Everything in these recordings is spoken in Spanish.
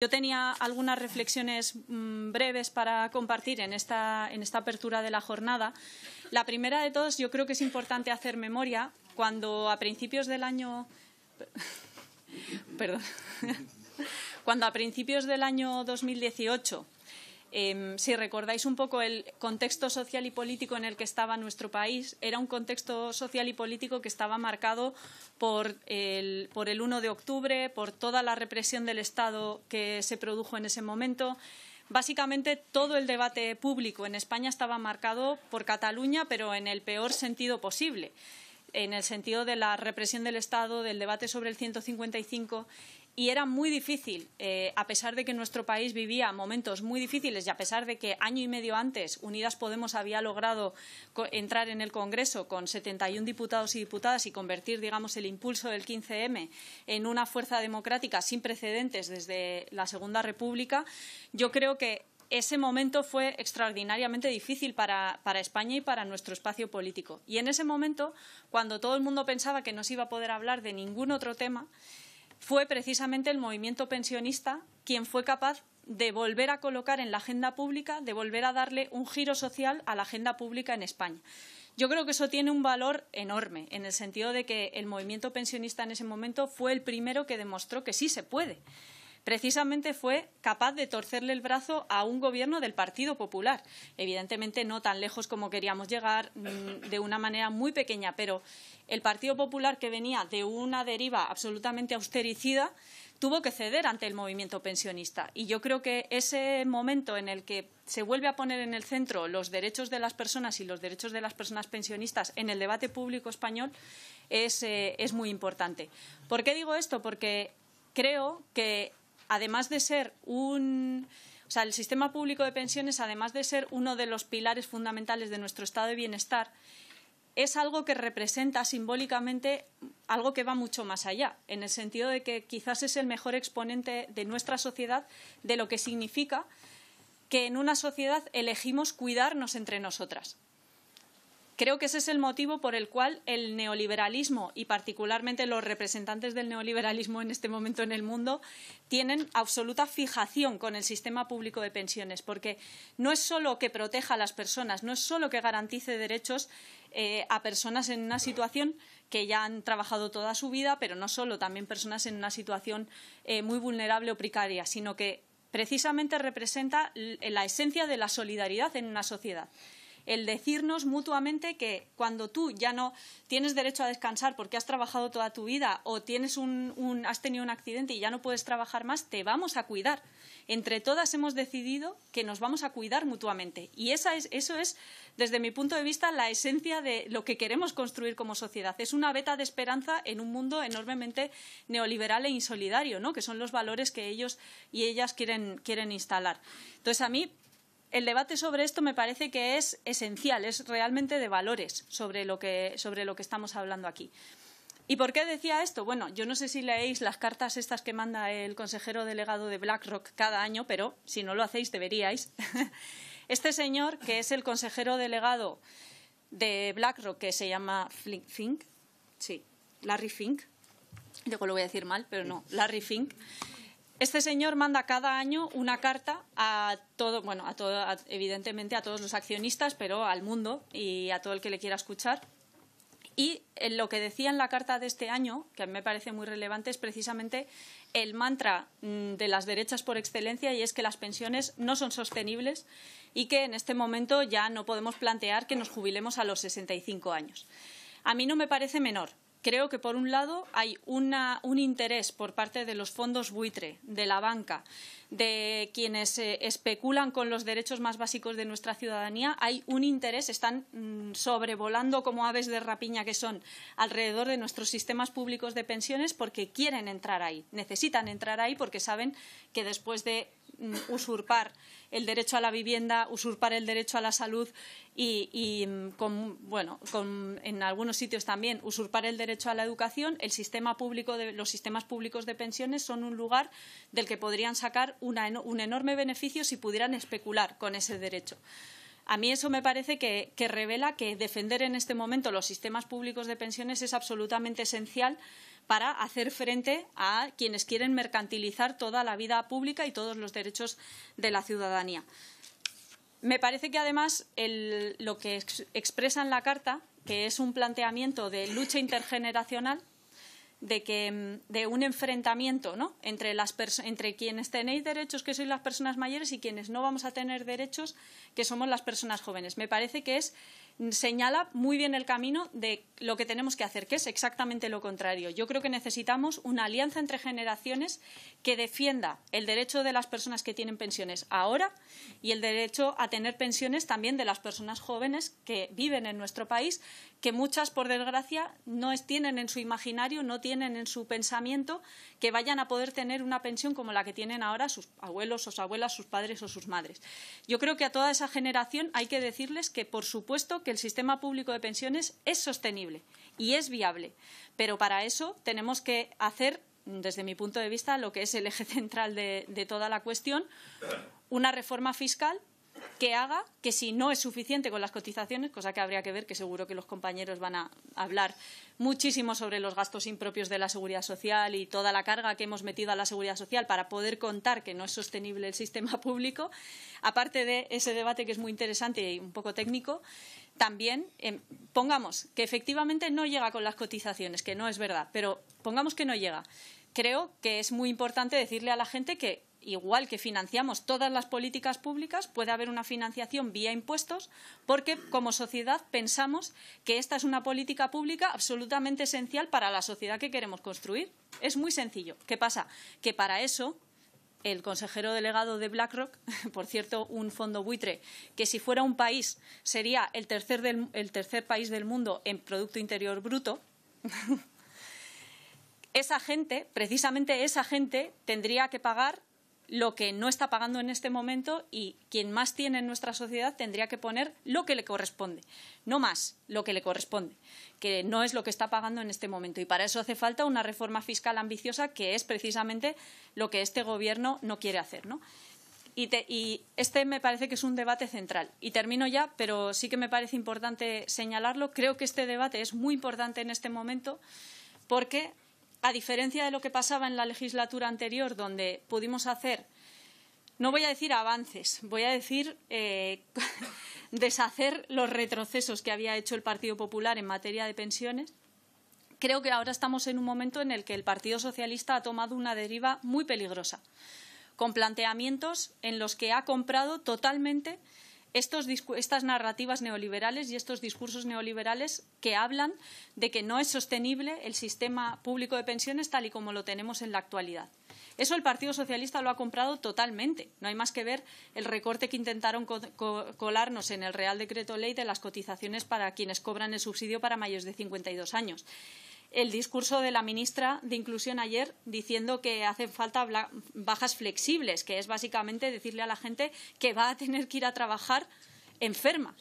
Yo tenía algunas reflexiones mm, breves para compartir en esta, en esta apertura de la jornada. La primera de todas, yo creo que es importante hacer memoria cuando a principios del año. Perdón. Cuando a principios del año 2018 Em, si recordáis un poco el contexto social y político en el que estaba nuestro país, era un contexto social y político que estaba marcado por el, por el 1 de octubre, por toda la represión del Estado que se produjo en ese momento. Básicamente todo el debate público en España estaba marcado por Cataluña, pero en el peor sentido posible en el sentido de la represión del Estado, del debate sobre el 155 y era muy difícil, eh, a pesar de que nuestro país vivía momentos muy difíciles y a pesar de que año y medio antes Unidas Podemos había logrado entrar en el Congreso con 71 diputados y diputadas y convertir, digamos, el impulso del 15M en una fuerza democrática sin precedentes desde la Segunda República, yo creo que ese momento fue extraordinariamente difícil para, para, España y para nuestro espacio político. Y en ese momento, cuando todo el mundo pensaba que no se iba a poder hablar de ningún otro tema, fue precisamente el movimiento pensionista quien fue capaz de volver a colocar en la agenda pública, de volver a darle un giro social a la agenda pública en España. Yo creo que eso tiene un valor enorme, en el sentido de que el movimiento pensionista en ese momento fue el primero que demostró que sí se puede precisamente fue capaz de torcerle el brazo a un gobierno del Partido Popular. Evidentemente no tan lejos como queríamos llegar, mm, de una manera muy pequeña, pero el Partido Popular, que venía de una deriva absolutamente austericida, tuvo que ceder ante el movimiento pensionista. Y yo creo que ese momento en el que se vuelve a poner en el centro los derechos de las personas y los derechos de las personas pensionistas en el debate público español es, eh, muy importante. ¿Por qué digo esto? Porque creo que además de ser un... O sea, el sistema público de pensiones, además de ser uno de los pilares fundamentales de nuestro estado de bienestar, es algo que representa simbólicamente algo que va mucho más allá, en el sentido de que quizás es el mejor exponente de nuestra sociedad de lo que significa que en una sociedad elegimos cuidarnos entre nosotras. Creo que ese es el motivo por el cual el neoliberalismo y particularmente los representantes del neoliberalismo en este momento en el mundo tienen absoluta fijación con el sistema público de pensiones, porque no es solo que proteja a las personas, no es solo que garantice derechos eh, a personas en una situación que ya han trabajado toda su vida, pero no solo, también personas en una situación eh, muy vulnerable o precaria, sino que precisamente representa la esencia de la solidaridad en una sociedad el decirnos mutuamente que cuando tú ya no tienes derecho a descansar porque has trabajado toda tu vida o has tenido un accidente y ya no puedes trabajar más, te vamos a cuidar. Entre todas hemos decidido que nos vamos a cuidar mutuamente. Y esa es, eso es, desde mi punto de vista, la esencia de lo que queremos construir como sociedad. Es una veta de esperanza en un mundo enormemente neoliberal e insolidario, ¿no? que son los valores que ellos y ellas quieren, quieren instalar. Entonces, a mí el debate sobre esto me parece que es esencial, es realmente de valores sobre lo que, sobre lo que estamos hablando aquí. ¿Y por qué decía esto? Bueno, yo no sé si leéis las cartas estas que manda el consejero delegado de BlackRock cada año, pero si no lo hacéis deberíais. Este señor, que es el consejero delegado de BlackRock, que se llama Fink, sí, Larry Fink, luego lo voy a decir mal, pero no, Larry Fink. Este señor manda cada año una carta a todo, bueno, a evidentemente a todos los accionistas, pero al mundo y a todo el que le quiera escuchar. Y eh, lo que decía en la carta de este año, que a mí me parece muy relevante, es precisamente el mantra mm, de las derechas por excelencia y es que las pensiones no son sostenibles y que en este momento ya no podemos plantear que nos jubilemos a los 65 años. A mí no me parece menor, creo que por un lado hay un interés por parte de los fondos buitre, de la banca, de quienes eh, especulan con los derechos más básicos de nuestra ciudadanía, hay un interés, están mm, sobrevolando como aves de rapiña que son alrededor de nuestros sistemas públicos de pensiones porque quieren entrar ahí, necesitan entrar ahí porque saben que después de Mm, usurpar el derecho a la vivienda, usurpar el derecho a la salud y, mm, bueno, en algunos sitios también usurpar el derecho a la educación, el sistema público de, los sistemas públicos de pensiones son un lugar del que podrían sacar un enorme beneficio si pudieran especular con ese derecho. A mí eso me parece que revela que defender en este momento los sistemas públicos de pensiones es absolutamente esencial para hacer frente a quienes quieren mercantilizar toda la vida pública y todos los derechos de la ciudadanía. Me parece que además lo que expresa en la carta, que es un planteamiento de lucha intergeneracional, de que mm, de un enfrentamiento ¿no? entre las entre quienes tenéis derechos que sois las personas mayores y quienes no vamos a tener derechos que somos las personas jóvenes me parece que es mm, señala muy bien el camino de lo que tenemos que hacer que es exactamente lo contrario yo creo que necesitamos una alianza entre generaciones que defienda el derecho de las personas que tienen pensiones ahora y el derecho a tener pensiones también de las personas jóvenes que viven en nuestro país que muchas por desgracia no tienen en su imaginario no tienen en su pensamiento que vayan a poder tener una pensión como la que tienen ahora sus abuelos, sus abuelas, sus padres o sus madres. Yo creo que a toda esa generación hay que decirles que, por supuesto, que el sistema público de pensiones es sostenible y es viable, pero para eso tenemos que hacer desde mi punto de vista, lo que es el eje central de, de toda la cuestión, una reforma fiscal que haga que si no es suficiente con las cotizaciones, cosa que habría que ver, que seguro que los compañeros van a hablar muchísimo sobre los gastos impropios de la seguridad social y toda la carga que hemos metido a la seguridad social para poder contar que no es sostenible el sistema público, aparte de ese debate que es muy interesante y un poco técnico, también em, pongamos que efectivamente no llega con las cotizaciones, que no es verdad, pero pongamos que no llega. Creo que es muy importante decirle a la gente que igual que financiamos todas las políticas públicas, puede haber una financiación vía impuestos, porque como sociedad pensamos que esta es una política pública absolutamente esencial para la sociedad que queremos construir. Es muy sencillo. ¿Qué pasa? Que para eso el consejero delegado de BlackRock, por cierto, un fondo buitre, que si fuera un país sería el tercer, el tercer país del mundo en Producto Interior Bruto, esa gente, precisamente esa gente, tendría que pagar lo que no está pagando en este momento y quien más tiene en nuestra sociedad tendría que poner lo que le corresponde, no más lo que le corresponde, que no es lo que está pagando en este momento. Y para eso hace falta una reforma fiscal ambiciosa, que es precisamente lo que este Gobierno no quiere hacer. Y, y, este me parece que es un debate central. Y termino ya, pero sí que me parece importante señalarlo. Creo que este debate es muy importante en este momento porque a diferencia de lo que pasaba en la legislatura anterior, donde pudimos hacer, no voy a decir avances, voy a decir eh, deshacer los retrocesos que había hecho el Partido Popular en materia de pensiones, creo que ahora estamos en un momento en el que el Partido Socialista ha tomado una deriva muy peligrosa, con planteamientos en los que ha comprado totalmente estas narrativas neoliberales y estos discursos neoliberales que hablan de que no es sostenible el sistema público de pensiones tal y como lo tenemos en la actualidad. Eso el Partido Socialista lo ha comprado totalmente. No hay más que ver el recorte que intentaron colarnos en el Real Decreto Ley de las cotizaciones para quienes cobran el subsidio para mayores de 52 años el discurso de la ministra de Inclusión ayer diciendo que hacen falta bajas flexibles, que es básicamente decirle a la gente que va a tener que ir a trabajar enferma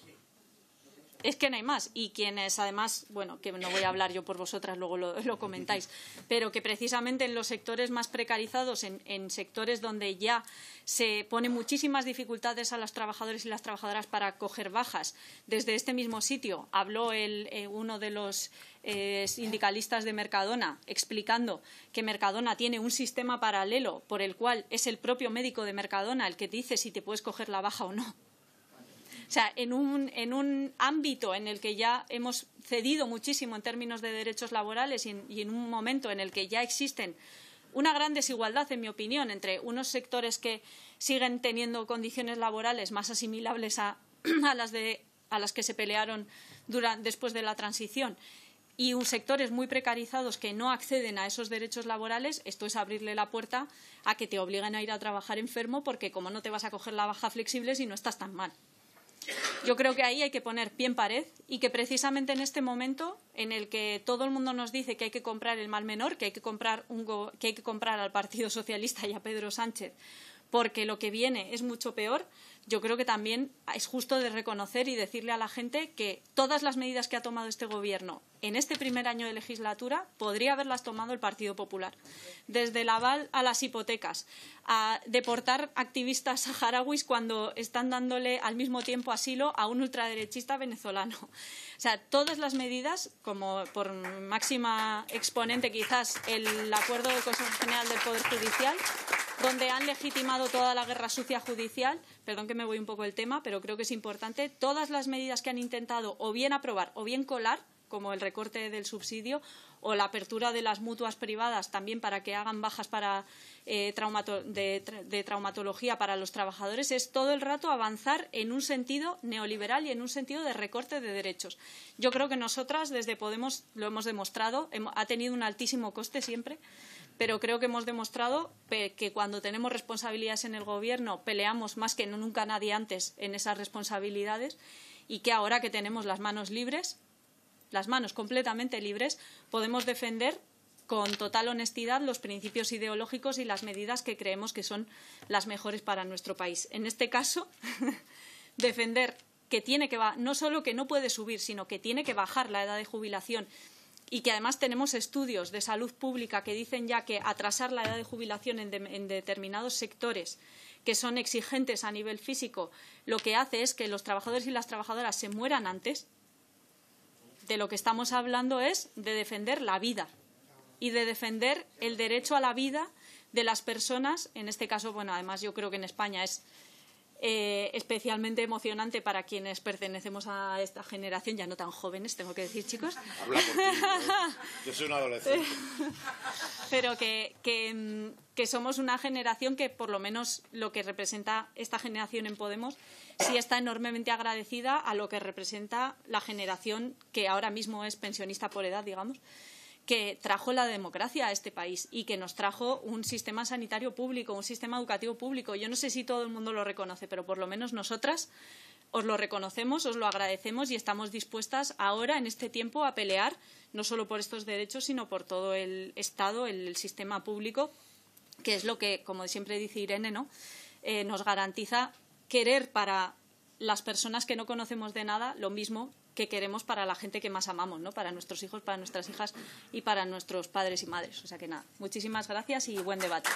es que no hay más. Y quienes además, bueno, que no voy a hablar yo por vosotras, luego lo, comentáis, pero que precisamente en los sectores más precarizados, en, sectores donde ya se ponen muchísimas dificultades a los trabajadores y las trabajadoras para coger bajas, desde este mismo sitio habló eh, uno de los eh, sindicalistas de Mercadona explicando que Mercadona tiene un sistema paralelo por el cual es el propio médico de Mercadona el que dice si te puedes coger la baja o no. O sea, en un, ámbito en el que ya hemos cedido muchísimo en términos de derechos laborales y en, un momento en el que ya existen una gran desigualdad, en mi opinión, entre unos sectores que siguen teniendo condiciones laborales más asimilables a, las, a las que se pelearon después de la transición y un sectores muy precarizados que no acceden a esos derechos laborales, esto es abrirle la puerta a que te obliguen a ir a trabajar enfermo porque como no te vas a coger la baja flexible si no estás tan mal. Yo creo que ahí hay que poner pie en pared y que precisamente en este momento en el que todo el mundo nos dice que hay que comprar el mal menor, que hay que comprar, un que hay que comprar al Partido Socialista y a Pedro Sánchez, porque lo que viene es mucho peor, yo creo que también es justo de reconocer y decirle a la gente que todas las medidas que ha tomado este gobierno en este primer año de legislatura podría haberlas tomado el Partido Popular. Desde el aval a las hipotecas, a deportar activistas saharauis cuando están dándole al mismo tiempo asilo a un ultraderechista venezolano. O sea, todas las medidas, como por máxima exponente quizás el acuerdo del Consejo General del Poder Judicial, donde han legitimado toda la guerra sucia judicial. Perdón que me voy un poco el tema, pero creo que es importante. Todas las medidas que han intentado o bien aprobar o bien colar, como el recorte del subsidio o la apertura de las mutuas privadas también para que hagan bajas para, eh, de, de, traumatología para los trabajadores, es todo el rato avanzar en un sentido neoliberal y en un sentido de recorte de derechos. Yo creo que nosotras desde Podemos lo hemos demostrado, ha tenido un altísimo coste siempre, pero creo que hemos demostrado que cuando tenemos responsabilidades en el gobierno peleamos más que nunca nadie antes en esas responsabilidades y que ahora que tenemos las manos libres, las manos completamente libres, podemos defender con total honestidad los principios ideológicos y las medidas que creemos que son las mejores para nuestro país. En este caso, defender que tiene que no solo que no puede subir, sino que tiene que bajar la edad de jubilación y que además tenemos estudios de salud pública que dicen ya que atrasar la edad de jubilación en, determinados sectores que son exigentes a nivel físico lo que hace es que los trabajadores y las trabajadoras se mueran antes. De lo que estamos hablando es de defender la vida y de defender el derecho a la vida de las personas. En este caso, bueno, además yo creo que en España es eh, especialmente emocionante para quienes pertenecemos a esta generación, ya no tan jóvenes, tengo que decir, chicos. yo soy un adolescente. Pero que, mm, que, somos una generación que, por lo menos, lo que representa esta generación en Podemos, sí está enormemente agradecida a lo que representa la generación que ahora mismo es pensionista por edad, digamos que trajo la democracia a este país y que nos trajo un sistema sanitario público, un sistema educativo público. Yo no sé si todo el mundo lo reconoce, pero por lo menos nosotras os lo reconocemos, os lo agradecemos y estamos dispuestas ahora, en este tiempo, a pelear no solo por estos derechos, sino por todo el Estado, el, sistema público, que es lo que, como siempre dice Irene, ¿no? Eh, nos garantiza querer para las personas que no conocemos de nada lo mismo que queremos para la gente que más amamos, ¿no? Para nuestros hijos, para nuestras hijas y para nuestros padres y madres. O sea que nada, muchísimas gracias y buen debate.